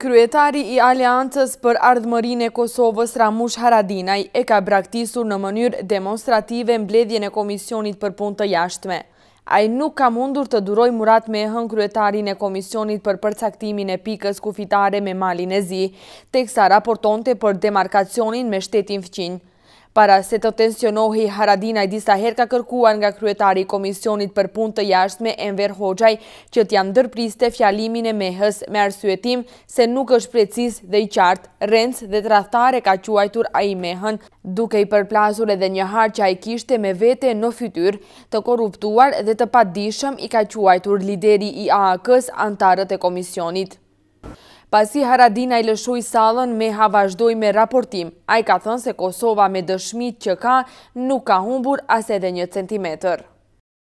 Kryetari i Aleancës për ardhëmërin e Kosovës Ramush Haradinaj e ka braktisur në mënyrë demonstrative e Komisionit për punë të jashtme. Aj nuk ka mundur të duroj murat me hën kryetarin e Komisionit për përcaktimin e pikës kufitare me Malin e Zi, teksa raportonte për demarkacionin me shtetin fëqinj. Para se të tensionohi, Haradina i disa her ka kërkuan nga kryetari Komisionit për pun të jashtme me Enver Hoxaj që t'jam dërpriste fjalimin e mehës me arsuetim se nuk është precis dhe i qartë, rëndës dhe të rathare ka quajtur a i mehën, duke i përplasur edhe një harë që a i kishte me vete në fytyr, të koruptuar dhe të padishëm i ka quajtur lideri i AAK-s antarët e Komisionit. Pasi Haradina i lëshoj salën me ha vazhdoj me raportim, a i ka thënë se Kosova me dëshmit që ka nuk ka humbur as edhe një centimetër.